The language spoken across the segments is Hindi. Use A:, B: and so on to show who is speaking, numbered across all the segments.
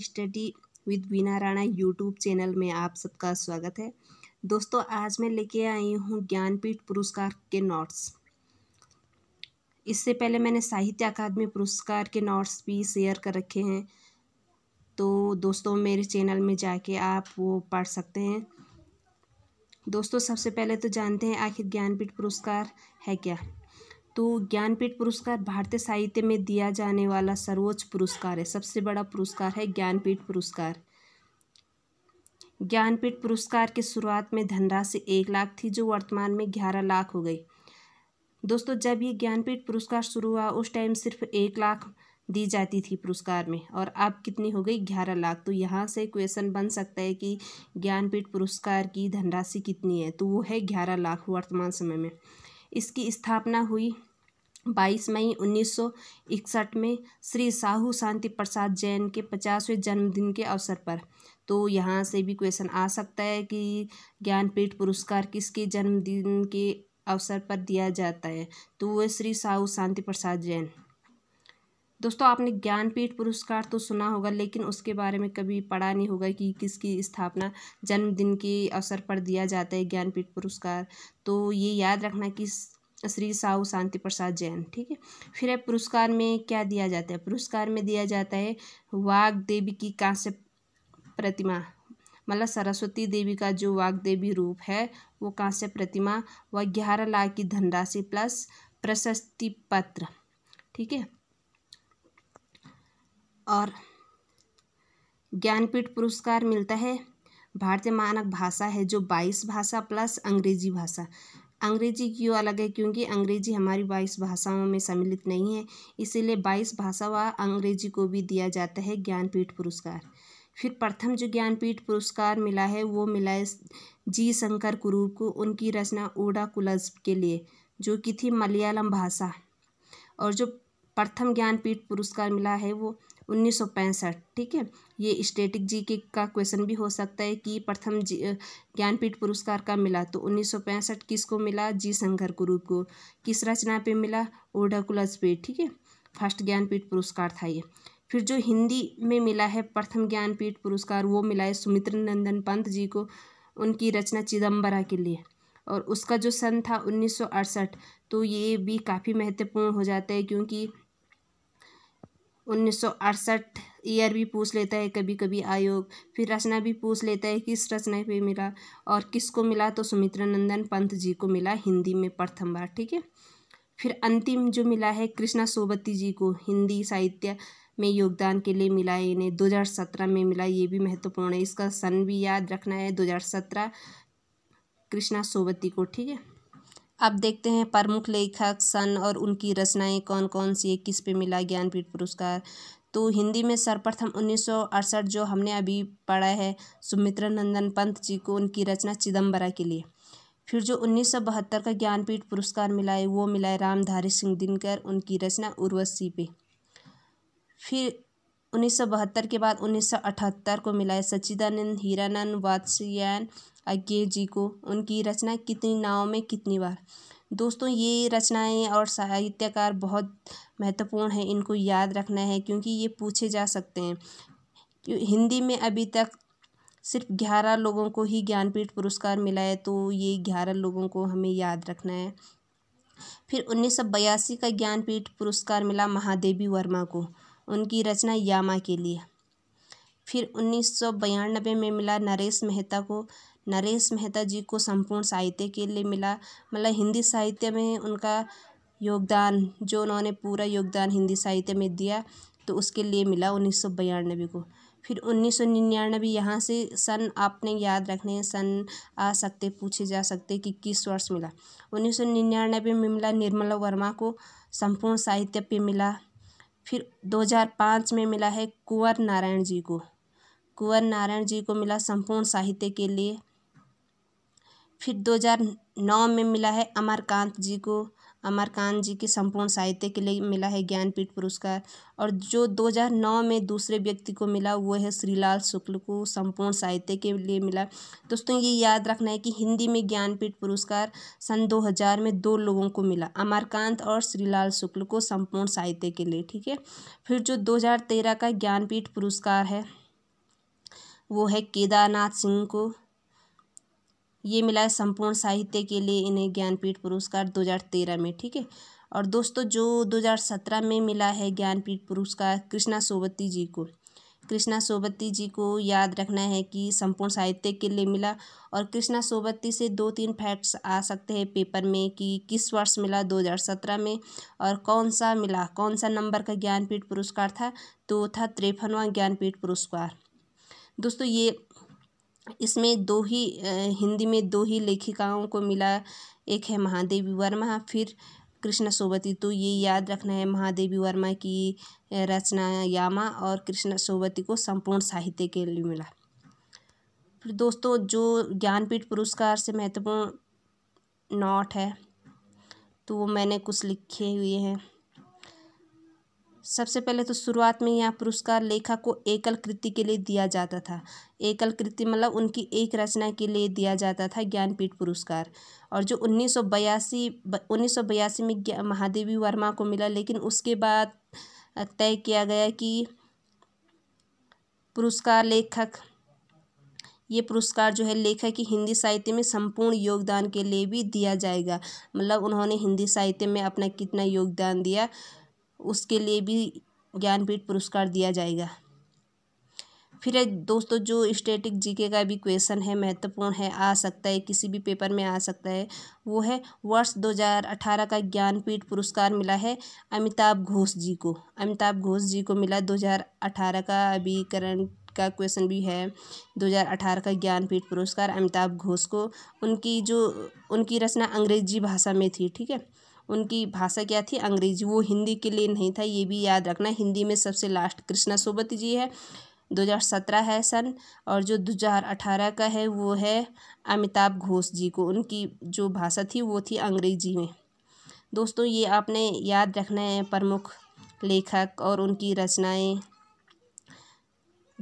A: study with Bina Rana YouTube channel में आप सबका स्वागत है दोस्तों आज मैं लेके आई हूँ ज्ञानपीठ पुरस्कार के नोट्स इससे पहले मैंने साहित्य अकादमी पुरस्कार के नोट्स भी शेयर कर रखे हैं तो दोस्तों मेरे चैनल में जाके आप वो पढ़ सकते हैं दोस्तों सबसे पहले तो जानते हैं आखिर ज्ञानपीठ पुरस्कार है क्या तो ज्ञानपीठ पुरस्कार भारतीय साहित्य में दिया जाने वाला सर्वोच्च पुरस्कार है सबसे बड़ा पुरस्कार है ज्ञानपीठ पुरस्कार ज्ञानपीठ पुरस्कार की शुरुआत में धनराशि एक लाख थी जो वर्तमान में ग्यारह लाख हो गई दोस्तों जब ये ज्ञानपीठ पुरस्कार शुरू हुआ उस टाइम सिर्फ एक लाख दी जाती थी पुरस्कार में और अब कितनी हो गई ग्यारह लाख तो यहाँ से क्वेश्चन बन सकता है कि ज्ञानपीठ पुरस्कार की धनराशि कितनी है तो वो है ग्यारह लाख वर्तमान समय में इसकी स्थापना हुई बाईस मई उन्नीस सौ इकसठ में श्री साहू शांति प्रसाद जैन के पचासवें जन्मदिन के अवसर पर तो यहाँ से भी क्वेश्चन आ सकता है कि ज्ञानपीठ पुरस्कार किसके जन्मदिन के अवसर पर दिया जाता है तो वह श्री साहू शांति प्रसाद जैन दोस्तों आपने ज्ञानपीठ पुरस्कार तो सुना होगा लेकिन उसके बारे में कभी पढ़ा नहीं होगा कि किसकी स्थापना जन्मदिन के अवसर पर दिया जाता है ज्ञानपीठ पुरस्कार तो ये याद रखना कि श्री साहू शांति प्रसाद जैन ठीक है फिर है पुरस्कार में क्या दिया जाता है पुरस्कार में दिया जाता है वाग देवी की कांस्य प्रतिमा मतलब सरस्वती देवी का जो वाग देवी रूप है वो कांस्य प्रतिमा व ग्यारह लाख की धनराशि प्लस प्रशस्ति पत्र ठीक है और ज्ञानपीठ पुरस्कार मिलता है भारतीय मानक भाषा है जो बाईस भाषा प्लस अंग्रेजी भाषा अंग्रेजी क्यों अलग है क्योंकि अंग्रेजी हमारी बाईस भाषाओं में सम्मिलित नहीं है इसीलिए बाईस भाषा व अंग्रेजी को भी दिया जाता है ज्ञानपीठ पुरस्कार फिर प्रथम जो ज्ञानपीठ पुरस्कार मिला है वो मिला है जी शंकर कुरूर को उनकी रचना ओडा कुलज के लिए जो कि थी मलयालम भाषा और जो प्रथम ज्ञानपीठ पुरस्कार मिला है वो उन्नीस सौ पैंसठ ठीक है ये स्टेटिक जी के का क्वेश्चन भी हो सकता है कि प्रथम ज्ञानपीठ पुरस्कार का मिला तो उन्नीस सौ पैंसठ किसको मिला जी शंकर कुरूप को किस रचना पे मिला ओडाकुलस पे ठीक है फर्स्ट ज्ञानपीठ पुरस्कार था ये फिर जो हिंदी में मिला है प्रथम ज्ञानपीठ पुरस्कार वो मिला है सुमित्र नंदन पंत जी को उनकी रचना चिदम्बरा के लिए और उसका जो सन था उन्नीस तो ये भी काफ़ी महत्वपूर्ण हो जाता है क्योंकि उन्नीस ईयर भी पूछ लेता है कभी कभी आयोग फिर रचना भी पूछ लेता है किस रचना पे मिला और किसको मिला तो सुमित्रा नंदन पंत जी को मिला हिंदी में प्रथम बार ठीक है फिर अंतिम जो मिला है कृष्णा सोबती जी को हिंदी साहित्य में योगदान के लिए मिला है इन्हें 2017 में मिला ये भी महत्वपूर्ण है इसका सन भी याद रखना है 2017 कृष्णा सोबती को ठीक है अब देखते हैं प्रमुख लेखक सन और उनकी रचनाएं कौन कौन सी है किस पे मिला ज्ञानपीठ पुरस्कार तो हिंदी में सर्वप्रथम उन्नीस जो हमने अभी पढ़ा है सुमित्रा नंदन पंत जी को उनकी रचना चिदम्बरा के लिए फिर जो उन्नीस का ज्ञानपीठ पुरस्कार मिला है वो मिला है रामधारी सिंह दिनकर उनकी रचना उर्वशी पे फिर उन्नीस सौ बहत्तर के बाद उन्नीस सौ अठहत्तर को है सच्चिदानंद हीरानंद वात्स्यायन अज्ञे जी को उनकी रचना कितनी नाव में कितनी बार दोस्तों ये रचनाएं और साहित्यकार बहुत महत्वपूर्ण हैं इनको याद रखना है क्योंकि ये पूछे जा सकते हैं हिंदी में अभी तक सिर्फ ग्यारह लोगों को ही ज्ञानपीठ पुरस्कार मिला है तो ये ग्यारह लोगों को हमें याद रखना है फिर उन्नीस सौ बयासी का ज्ञानपीठ पुरस्कार मिला महादेवी वर्मा को उनकी रचना यामा के लिए फिर उन्नीस सौ बयानबे में मिला नरेश मेहता को नरेश मेहता जी को संपूर्ण साहित्य के लिए मिला मतलब हिंदी साहित्य में उनका योगदान जो उन्होंने पूरा योगदान हिंदी साहित्य में दिया तो उसके लिए मिला उन्नीस सौ बयानबे को फिर उन्नीस सौ निन्यानबे यहाँ से सन आपने याद रखने सन आ सकते पूछे जा सकते कि किस वर्ष मिला उन्नीस सौ निन्यानबे में मिला निर्मला वर्मा को संपूर्ण साहित्य पे मिला फिर दो हज़ार पाँच में मिला है कुंवर नारायण जी को कुंवर नारायण जी को मिला संपूर्ण साहित्य के लिए फिर दो हज़ार नौ में मिला है अमरकांत जी को अमरकांत जी के संपूर्ण साहित्य के लिए मिला है ज्ञानपीठ पुरस्कार और जो 2009 में दूसरे व्यक्ति को मिला वो है श्रीलाल शुक्ल को संपूर्ण साहित्य के लिए मिला दोस्तों ये याद रखना है कि हिंदी में ज्ञानपीठ पुरस्कार सन 2000 में दो लोगों को मिला अमरकांत और श्रीलाल शुक्ल को संपूर्ण साहित्य के लिए ठीक है फिर जो दो का ज्ञानपीठ पुरस्कार है वो है केदारनाथ सिंह को ये मिला है संपूर्ण साहित्य के लिए इन्हें ज्ञानपीठ पुरस्कार 2013 में ठीक है और दोस्तों जो 2017 में मिला है ज्ञानपीठ पुरस्कार कृष्णा सोबती जी को कृष्णा सोबती जी को याद रखना है कि संपूर्ण साहित्य के लिए मिला और कृष्णा सोबती से दो तीन फैक्ट्स आ सकते हैं पेपर में कि किस वर्ष मिला 2017 में और कौन सा मिला कौन सा नंबर का ज्ञानपीठ पुरस्कार था तो था त्रेपनवा ज्ञानपीठ पुरस्कार दोस्तों ये इसमें दो ही हिंदी में दो ही लेखिकाओं को मिला एक है महादेवी वर्मा फिर कृष्ण सोबती तो ये याद रखना है महादेवी वर्मा की रचना यामा और कृष्ण सोबती को संपूर्ण साहित्य के लिए मिला फिर दोस्तों जो ज्ञानपीठ पुरस्कार से महत्वपूर्ण नॉट है तो वो मैंने कुछ लिखे हुए हैं सबसे पहले तो शुरुआत में यहाँ पुरस्कार लेखक को एकल कृति के लिए दिया जाता था एकल कृति मतलब उनकी एक रचना के लिए दिया जाता था ज्ञानपीठ पुरस्कार और जो उन्नीस सौ बयासी उन्नीस सौ बयासी में महादेवी वर्मा को मिला लेकिन उसके बाद तय किया गया कि पुरस्कार लेखक ये पुरस्कार जो है लेखक की हिंदी साहित्य में संपूर्ण योगदान के लिए भी दिया जाएगा मतलब उन्होंने हिंदी साहित्य में अपना कितना योगदान दिया उसके लिए भी ज्ञानपीठ पुरस्कार दिया जाएगा फिर दोस्तों जो स्टेटिक जीके का भी क्वेश्चन है महत्वपूर्ण है आ सकता है किसी भी पेपर में आ सकता है वो है वर्ष 2018 का ज्ञानपीठ पुरस्कार मिला है अमिताभ घोष जी को अमिताभ घोष जी को मिला 2018 का अभी करंट का क्वेश्चन भी है 2018 का ज्ञानपीठ पुरस्कार अमिताभ घोष को उनकी जो उनकी रचना अंग्रेजी भाषा में थी ठीक है उनकी भाषा क्या थी अंग्रेजी वो हिंदी के लिए नहीं था ये भी याद रखना हिंदी में सबसे लास्ट कृष्णा सोबत जी है 2017 है सन और जो 2018 का है वो है अमिताभ घोष जी को उनकी जो भाषा थी वो थी अंग्रेजी में दोस्तों ये आपने याद रखना है प्रमुख लेखक और उनकी रचनाएं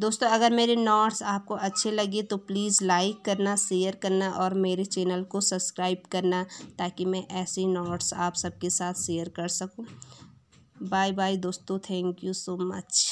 A: दोस्तों अगर मेरे नोट्स आपको अच्छे लगे तो प्लीज़ लाइक करना शेयर करना और मेरे चैनल को सब्सक्राइब करना ताकि मैं ऐसे नोट्स आप सबके साथ शेयर कर सकूं बाय बाय दोस्तों थैंक यू सो मच